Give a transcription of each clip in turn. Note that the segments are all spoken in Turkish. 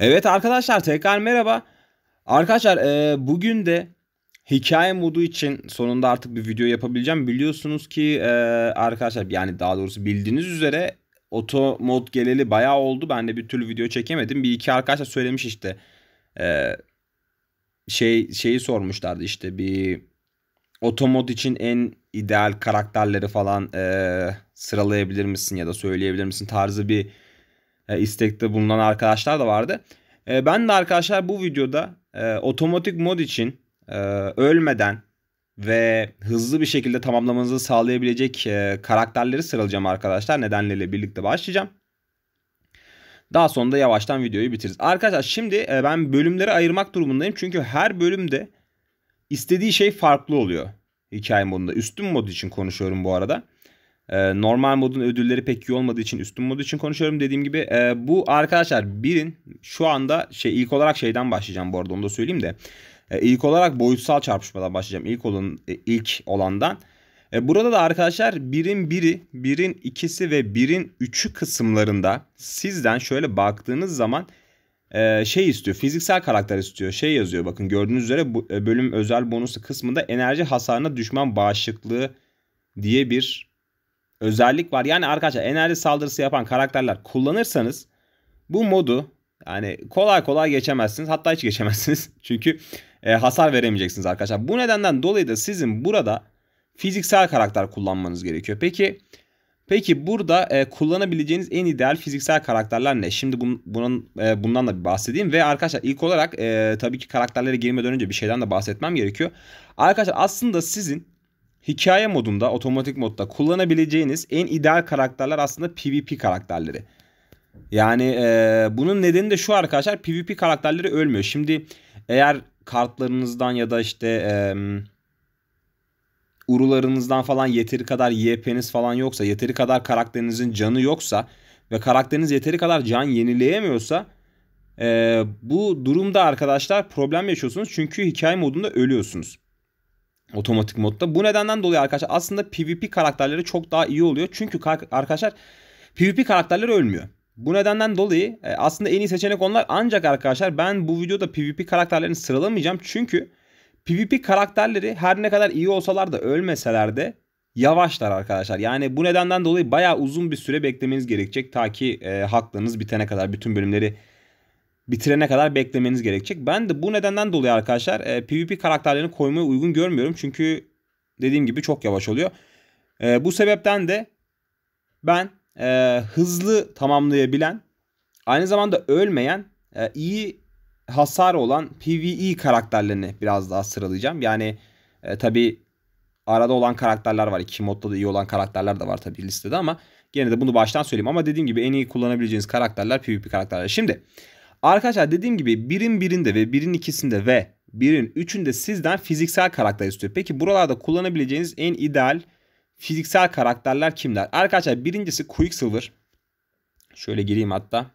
Evet arkadaşlar tekrar merhaba. Arkadaşlar e, bugün de hikaye modu için sonunda artık bir video yapabileceğim. Biliyorsunuz ki e, arkadaşlar yani daha doğrusu bildiğiniz üzere oto mod geleli bayağı oldu. Ben de bir türlü video çekemedim. Bir iki arkadaşlar söylemiş işte. E, şey şeyi sormuşlardı işte bir otomod için en ideal karakterleri falan e, sıralayabilir misin ya da söyleyebilir misin tarzı bir e, istekte bulunan arkadaşlar da vardı. E, ben de arkadaşlar bu videoda e, otomatik mod için e, ölmeden ve hızlı bir şekilde tamamlamanızı sağlayabilecek karakterleri sıralayacağım arkadaşlar. Nedenleriyle birlikte başlayacağım. Daha sonra da yavaştan videoyu bitiririz. Arkadaşlar şimdi ben bölümleri ayırmak durumundayım. Çünkü her bölümde istediği şey farklı oluyor. Hikaye modunda. Üstün mod için konuşuyorum bu arada. Ee, normal modun ödülleri pek iyi olmadığı için üstün mod için konuşuyorum. Dediğim gibi e, bu arkadaşlar birin şu anda şey ilk olarak şeyden başlayacağım bu arada onu da söyleyeyim de. E, ilk olarak boyutsal çarpışmadan başlayacağım. ilk olan e, ilk olandan. E, burada da arkadaşlar birin biri, birin ikisi ve birin üçü kısımlarında sizden şöyle baktığınız zaman şey istiyor. Fiziksel karakter istiyor. Şey yazıyor bakın gördüğünüz üzere bu, bölüm özel bonusu kısmında enerji hasarına düşman bağışıklığı diye bir özellik var. Yani arkadaşlar enerji saldırısı yapan karakterler kullanırsanız bu modu yani kolay kolay geçemezsiniz. Hatta hiç geçemezsiniz. Çünkü e, hasar veremeyeceksiniz arkadaşlar. Bu nedenden dolayı da sizin burada fiziksel karakter kullanmanız gerekiyor. Peki peki burada e, kullanabileceğiniz en ideal fiziksel karakterler ne? Şimdi bun, bunun e, bundan da bir bahsedeyim ve arkadaşlar ilk olarak e, tabii ki karakterlere girmeden önce bir şeyden de bahsetmem gerekiyor. Arkadaşlar aslında sizin hikaye modunda, otomatik modda kullanabileceğiniz en ideal karakterler aslında PvP karakterleri. Yani e, bunun nedeni de şu arkadaşlar PvP karakterleri ölmüyor. Şimdi eğer kartlarınızdan ya da işte e, urularınızdan falan yeteri kadar YP'niz falan yoksa, yeteri kadar karakterinizin canı yoksa ve karakteriniz yeteri kadar can yenileyemiyorsa e, bu durumda arkadaşlar problem yaşıyorsunuz. Çünkü hikaye modunda ölüyorsunuz. Otomatik modda. Bu nedenden dolayı arkadaşlar aslında PvP karakterleri çok daha iyi oluyor. Çünkü arkadaşlar PvP karakterleri ölmüyor. Bu nedenden dolayı e, aslında en iyi seçenek onlar. Ancak arkadaşlar ben bu videoda PvP karakterlerini sıralamayacağım. Çünkü PvP karakterleri her ne kadar iyi olsalar da ölmeseler de yavaşlar arkadaşlar. Yani bu nedenden dolayı bayağı uzun bir süre beklemeniz gerekecek. Ta ki e, haklarınız bitene kadar bütün bölümleri bitirene kadar beklemeniz gerekecek. Ben de bu nedenden dolayı arkadaşlar e, PvP karakterlerini koymaya uygun görmüyorum. Çünkü dediğim gibi çok yavaş oluyor. E, bu sebepten de ben e, hızlı tamamlayabilen, aynı zamanda ölmeyen, e, iyi hasar olan PvE karakterlerini biraz daha sıralayacağım. Yani e, tabii arada olan karakterler var. İki modda da iyi olan karakterler de var tabi listede ama gene de bunu baştan söyleyeyim. Ama dediğim gibi en iyi kullanabileceğiniz karakterler PvP karakterler. Şimdi Arkadaşlar dediğim gibi birin birinde ve birin ikisinde ve birin üçünde sizden fiziksel karakter istiyor. Peki buralarda kullanabileceğiniz en ideal fiziksel karakterler kimler? Arkadaşlar birincisi Quicksilver. Şöyle gireyim hatta.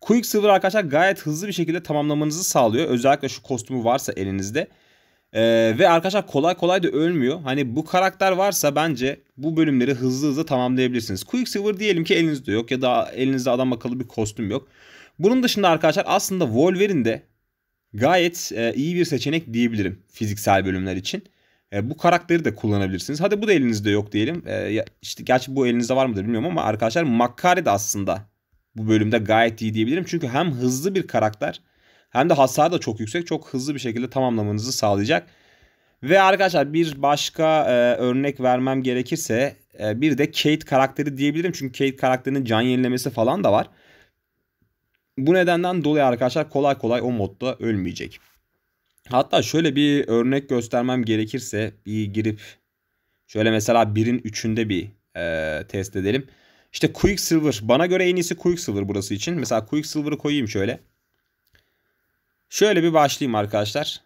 Quicksilver arkadaşlar gayet hızlı bir şekilde tamamlamanızı sağlıyor. Özellikle şu kostümü varsa elinizde. Ee, ve arkadaşlar kolay kolay da ölmüyor. Hani bu karakter varsa bence bu bölümleri hızlı hızlı tamamlayabilirsiniz. Quicksilver diyelim ki elinizde yok ya da elinizde adam akıllı bir kostüm yok. Bunun dışında arkadaşlar aslında Wolverine de gayet e, iyi bir seçenek diyebilirim fiziksel bölümler için. E, bu karakteri de kullanabilirsiniz. Hadi bu da elinizde yok diyelim. E, işte gerçi bu elinizde var mıdır bilmiyorum ama arkadaşlar Makkari de aslında bu bölümde gayet iyi diyebilirim. Çünkü hem hızlı bir karakter hem de hasar da çok yüksek. Çok hızlı bir şekilde tamamlamanızı sağlayacak. Ve arkadaşlar bir başka e, örnek vermem gerekirse e, bir de Kate karakteri diyebilirim. Çünkü Kate karakterinin can yenilemesi falan da var. Bu nedenden dolayı arkadaşlar kolay kolay o modda ölmeyecek. Hatta şöyle bir örnek göstermem gerekirse bir girip şöyle mesela birin üçünde bir e, test edelim. İşte Quicksilver bana göre en iyisi Quicksilver burası için. Mesela Quicksilver'ı koyayım şöyle. Şöyle bir başlayayım arkadaşlar.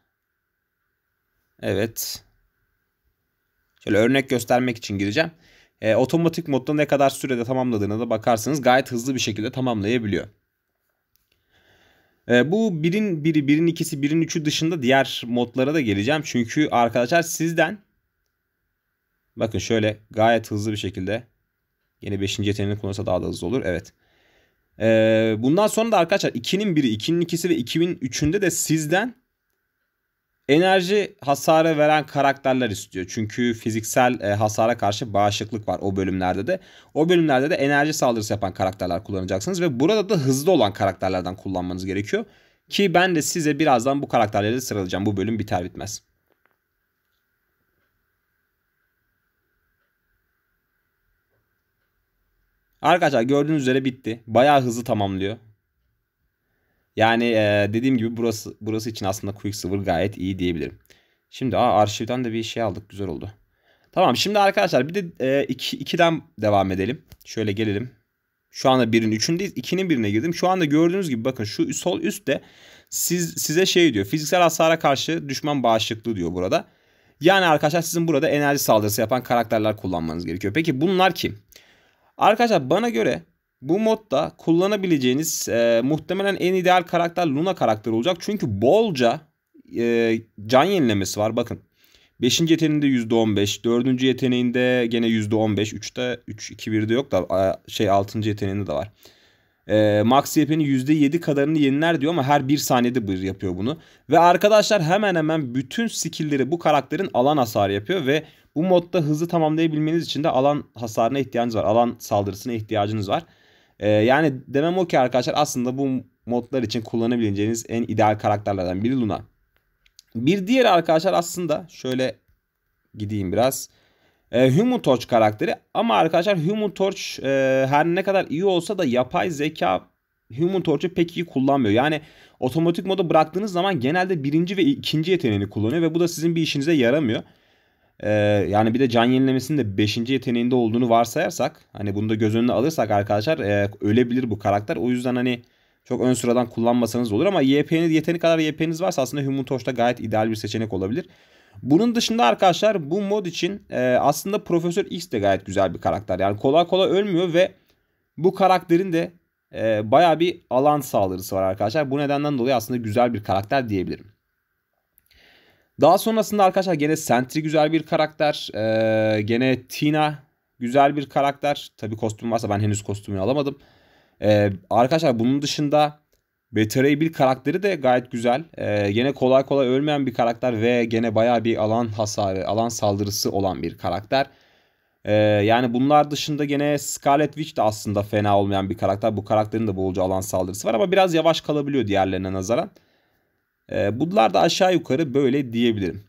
Evet. Şöyle örnek göstermek için gireceğim. E, otomatik modda ne kadar sürede tamamladığına da bakarsanız gayet hızlı bir şekilde tamamlayabiliyor. Ee, bu birin biri, birin ikisi, birin üçü dışında diğer modlara da geleceğim. Çünkü arkadaşlar sizden bakın şöyle gayet hızlı bir şekilde yine 5. yeteneğini kullanırsa daha da hızlı olur. Evet. Ee, bundan sonra da arkadaşlar 2'nin biri, 2'nin ikisi ve 2'nin üçünde de sizden Enerji hasarı veren karakterler istiyor. Çünkü fiziksel e, hasara karşı bağışıklık var o bölümlerde de. O bölümlerde de enerji saldırısı yapan karakterler kullanacaksınız. Ve burada da hızlı olan karakterlerden kullanmanız gerekiyor. Ki ben de size birazdan bu karakterleri sıralayacağım. Bu bölüm biter bitmez. Arkadaşlar gördüğünüz üzere bitti. Bayağı hızlı tamamlıyor. Yani e, dediğim gibi burası burası için aslında Quicksilver gayet iyi diyebilirim. Şimdi aa, arşivden de bir şey aldık. Güzel oldu. Tamam şimdi arkadaşlar bir de 2'den iki, ikiden devam edelim. Şöyle gelelim. Şu anda birin üçündeyiz. 2'nin birine girdim. Şu anda gördüğünüz gibi bakın şu sol üstte siz, size şey diyor. Fiziksel hasara karşı düşman bağışıklığı diyor burada. Yani arkadaşlar sizin burada enerji saldırısı yapan karakterler kullanmanız gerekiyor. Peki bunlar kim? Arkadaşlar bana göre bu modda kullanabileceğiniz e, muhtemelen en ideal karakter Luna karakteri olacak. Çünkü bolca e, can yenilemesi var bakın. 5. yeteneğinde %15, 4. yeteneğinde gene %15, 3'te 3 2 1'de yok da şey 6. yeteneğinde de var. E, Max YP'nin %7 kadarını yeniler diyor ama her 1 saniyede bir yapıyor bunu. Ve arkadaşlar hemen hemen bütün skill'leri bu karakterin alan hasarı yapıyor ve bu modda hızlı tamamlayabilmeniz için de alan hasarına ihtiyacınız var. Alan saldırısına ihtiyacınız var. Ee, yani demem o ki arkadaşlar aslında bu modlar için kullanabileceğiniz en ideal karakterlerden biri Luna. Bir diğer arkadaşlar aslında şöyle gideyim biraz. E, Human Torch karakteri ama arkadaşlar Human Torch e, her ne kadar iyi olsa da yapay zeka Human Torch'u pek iyi kullanmıyor. Yani otomatik moda bıraktığınız zaman genelde birinci ve ikinci yeteneğini kullanıyor ve bu da sizin bir işinize yaramıyor. Ee, yani bir de can yenilemesinin de 5. yeteneğinde olduğunu varsayarsak hani bunu da göz önüne alırsak arkadaşlar e, ölebilir bu karakter. O yüzden hani çok ön sıradan kullanmasanız olur ama YP'niz yeteni kadar YP'niz varsa aslında Human Torch'ta gayet ideal bir seçenek olabilir. Bunun dışında arkadaşlar bu mod için e, aslında Profesör X de gayet güzel bir karakter. Yani kolay kolay ölmüyor ve bu karakterin de e, baya bir alan saldırısı var arkadaşlar. Bu nedenden dolayı aslında güzel bir karakter diyebilirim. Daha sonrasında arkadaşlar gene Sentry güzel bir karakter. Ee, gene Tina güzel bir karakter. Tabi kostüm varsa ben henüz kostümü alamadım. Ee, arkadaşlar bunun dışında Betray bir karakteri de gayet güzel. Ee, gene kolay kolay ölmeyen bir karakter ve gene baya bir alan hasarı, alan saldırısı olan bir karakter. Ee, yani bunlar dışında gene Scarlet Witch de aslında fena olmayan bir karakter. Bu karakterin de bolca alan saldırısı var ama biraz yavaş kalabiliyor diğerlerine nazaran. E, bunlar da aşağı yukarı böyle diyebilirim.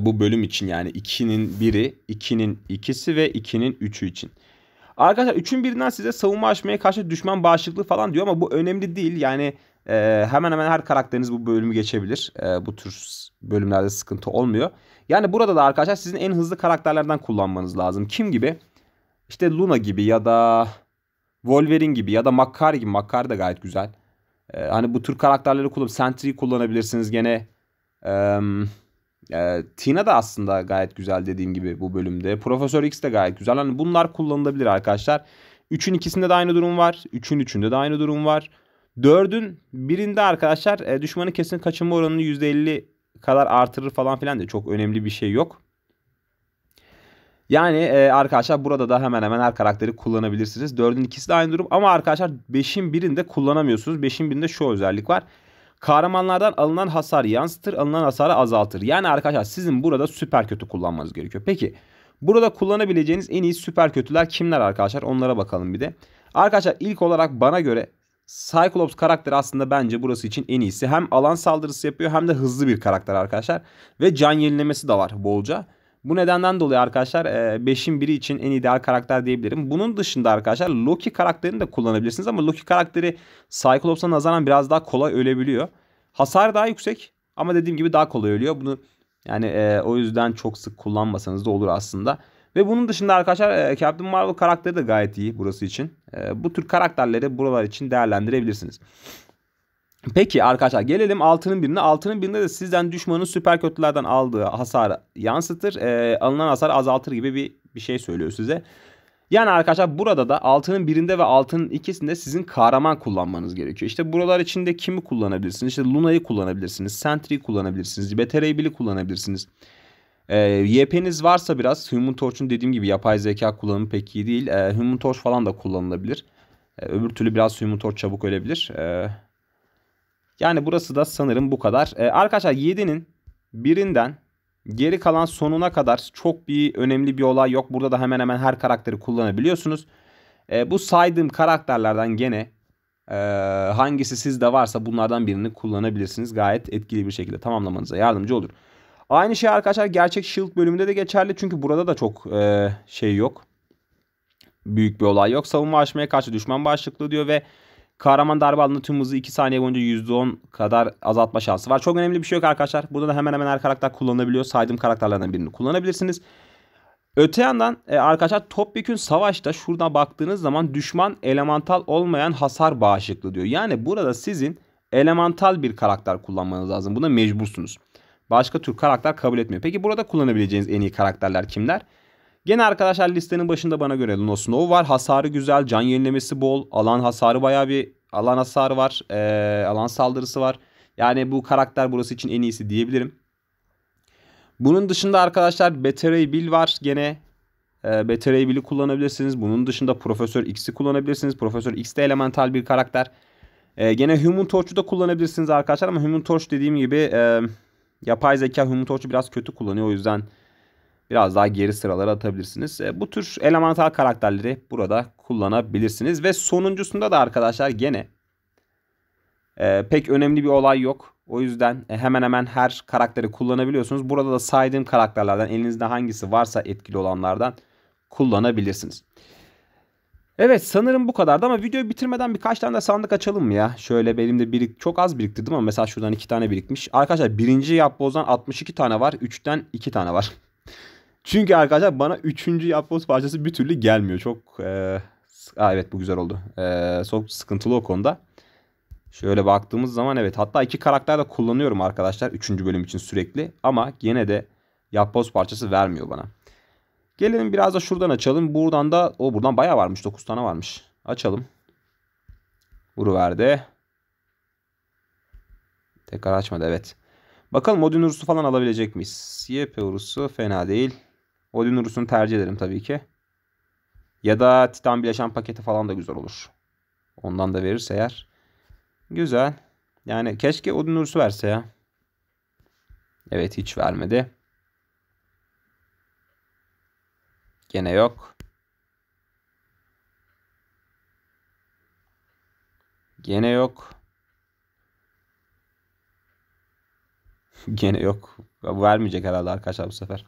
bu bölüm için yani 2'nin 1'i, 2'nin 2'si ve 2'nin 3'ü için. Arkadaşlar 3'ün birinden size savunma açmaya karşı düşman bağışıklığı falan diyor ama bu önemli değil. Yani e, hemen hemen her karakteriniz bu bölümü geçebilir. E, bu tür bölümlerde sıkıntı olmuyor. Yani burada da arkadaşlar sizin en hızlı karakterlerden kullanmanız lazım. Kim gibi? İşte Luna gibi ya da Wolverine gibi ya da Makkari gibi. Makkari de gayet güzel. Ee, hani bu tür karakterleri kullanıp Sentry kullanabilirsiniz gene. E, e, Tina da aslında gayet güzel dediğim gibi bu bölümde. Profesör X de gayet güzel. Hani bunlar kullanılabilir arkadaşlar. 3'ün ikisinde de aynı durum var. 3'ün üçünde de aynı durum var. 4'ün birinde arkadaşlar e, düşmanın kesin kaçınma oranını %50 kadar artırır falan filan de çok önemli bir şey yok. Yani e, arkadaşlar burada da hemen hemen her karakteri kullanabilirsiniz. 4'ün ikisi de aynı durum ama arkadaşlar 5'in birinde kullanamıyorsunuz. 5'in birinde şu özellik var. Kahramanlardan alınan hasar yansıtır, alınan hasarı azaltır. Yani arkadaşlar sizin burada süper kötü kullanmanız gerekiyor. Peki burada kullanabileceğiniz en iyi süper kötüler kimler arkadaşlar? Onlara bakalım bir de. Arkadaşlar ilk olarak bana göre Cyclops karakteri aslında bence burası için en iyisi. Hem alan saldırısı yapıyor hem de hızlı bir karakter arkadaşlar. Ve can yenilemesi de var bolca. Bu nedenden dolayı arkadaşlar 5'in e, biri için en ideal karakter diyebilirim. Bunun dışında arkadaşlar Loki karakterini de kullanabilirsiniz ama Loki karakteri Cyclops'a nazaran biraz daha kolay ölebiliyor. Hasar daha yüksek ama dediğim gibi daha kolay ölüyor. Bunu yani e, o yüzden çok sık kullanmasanız da olur aslında. Ve bunun dışında arkadaşlar e, Captain Marvel karakteri de gayet iyi burası için. E, bu tür karakterleri buralar için değerlendirebilirsiniz. Peki arkadaşlar gelelim altının birine. Altının birinde de sizden düşmanın süper kötülerden aldığı hasarı yansıtır. E, alınan hasar azaltır gibi bir, bir şey söylüyor size. Yani arkadaşlar burada da altının birinde ve altının ikisinde sizin kahraman kullanmanız gerekiyor. İşte buralar içinde kimi kullanabilirsiniz? İşte Luna'yı kullanabilirsiniz. Sentry'i kullanabilirsiniz. Betereybili kullanabilirsiniz. E, ee, YP'niz varsa biraz Human Torch'un dediğim gibi yapay zeka kullanımı pek iyi değil. E, Human Torch falan da kullanılabilir. E, öbür türlü biraz Human Torch çabuk ölebilir. Evet. Yani burası da sanırım bu kadar. Ee, arkadaşlar 7'nin birinden geri kalan sonuna kadar çok bir önemli bir olay yok. Burada da hemen hemen her karakteri kullanabiliyorsunuz. Ee, bu saydığım karakterlerden gene e, hangisi sizde varsa bunlardan birini kullanabilirsiniz. Gayet etkili bir şekilde tamamlamanıza yardımcı olur. Aynı şey arkadaşlar gerçek Shield bölümünde de geçerli. Çünkü burada da çok e, şey yok. Büyük bir olay yok. Savunma açmaya karşı düşman başlıklı diyor ve Kahraman darbe alanında tüm hızı 2 saniye boyunca %10 kadar azaltma şansı var. Çok önemli bir şey yok arkadaşlar. Burada da hemen hemen her karakter kullanılabiliyor. Saydığım karakterlerden birini kullanabilirsiniz. Öte yandan e, arkadaşlar topyekün savaşta şuradan baktığınız zaman düşman elemental olmayan hasar bağışıklı diyor. Yani burada sizin elemental bir karakter kullanmanız lazım. Buna mecbursunuz. Başka tür karakter kabul etmiyor. Peki burada kullanabileceğiniz en iyi karakterler kimler? Gene arkadaşlar listenin başında bana göre Luno Snow var. Hasarı güzel, can yenilemesi bol, alan hasarı baya bir alan hasarı var, ee, alan saldırısı var. Yani bu karakter burası için en iyisi diyebilirim. Bunun dışında arkadaşlar Battery Bill var gene. E, ee, Beteray Bill'i kullanabilirsiniz. Bunun dışında Profesör X'i kullanabilirsiniz. Profesör X de elemental bir karakter. E, gene Human Torch'u da kullanabilirsiniz arkadaşlar ama Human Torch dediğim gibi e, yapay zeka Human Torch'u biraz kötü kullanıyor. O yüzden biraz daha geri sıralara atabilirsiniz. E, bu tür elemental karakterleri burada kullanabilirsiniz. Ve sonuncusunda da arkadaşlar gene e, pek önemli bir olay yok. O yüzden e, hemen hemen her karakteri kullanabiliyorsunuz. Burada da saydığım karakterlerden elinizde hangisi varsa etkili olanlardan kullanabilirsiniz. Evet sanırım bu kadardı ama videoyu bitirmeden birkaç tane de sandık açalım mı ya? Şöyle benim de birik çok az biriktirdim ama mesela şuradan iki tane birikmiş. Arkadaşlar birinci yapbozdan 62 tane var. Üçten iki tane var. Çünkü arkadaşlar bana üçüncü yapboz parçası bir türlü gelmiyor. Çok e, Aa, evet bu güzel oldu. Ee, çok sıkıntılı o konuda. Şöyle baktığımız zaman evet. Hatta iki karakter de kullanıyorum arkadaşlar. Üçüncü bölüm için sürekli. Ama yine de yapboz parçası vermiyor bana. Gelelim biraz da şuradan açalım. Buradan da o buradan baya varmış. 9 tane varmış. Açalım. verdi. Tekrar açmadı evet. Bakalım modül urusu falan alabilecek miyiz? YP urusu fena değil. Odin Urus'unu tercih ederim tabii ki. Ya da Titan bileşen paketi falan da güzel olur. Ondan da verirse eğer. Güzel. Yani keşke Odin Urus'u verse ya. Evet hiç vermedi. Gene yok. Gene yok. Gene yok. Vermeyecek herhalde arkadaşlar bu sefer.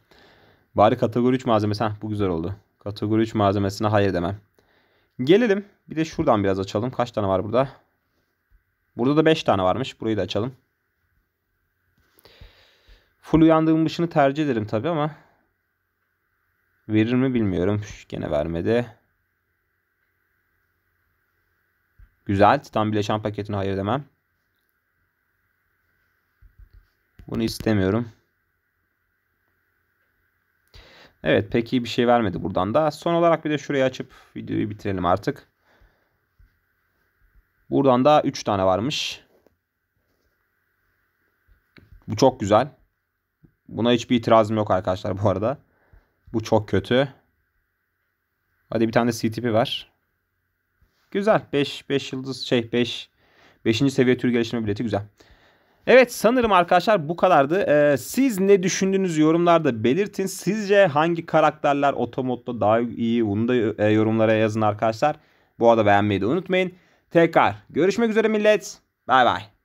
Bari kategori 3 malzemesi. Heh, bu güzel oldu. Kategori 3 malzemesine hayır demem. Gelelim. Bir de şuradan biraz açalım. Kaç tane var burada? Burada da 5 tane varmış. Burayı da açalım. Full ışını tercih ederim tabi ama verir mi bilmiyorum. Gene vermedi. Güzel. Titan bileşen paketine hayır demem. Bunu istemiyorum. Evet pek iyi bir şey vermedi buradan da. Son olarak bir de şurayı açıp videoyu bitirelim artık. Buradan da 3 tane varmış. Bu çok güzel. Buna hiçbir itirazım yok arkadaşlar bu arada. Bu çok kötü. Hadi bir tane de CTP ver. Güzel. 5 5 yıldız şey 5 5. seviye tür geliştirme bileti güzel. Evet sanırım arkadaşlar bu kadardı. Ee, siz ne düşündüğünüz yorumlarda belirtin. Sizce hangi karakterler otomodda daha iyi? Onu da e, yorumlara yazın arkadaşlar. Bu arada beğenmeyi de unutmayın. Tekrar görüşmek üzere millet. Bay bay.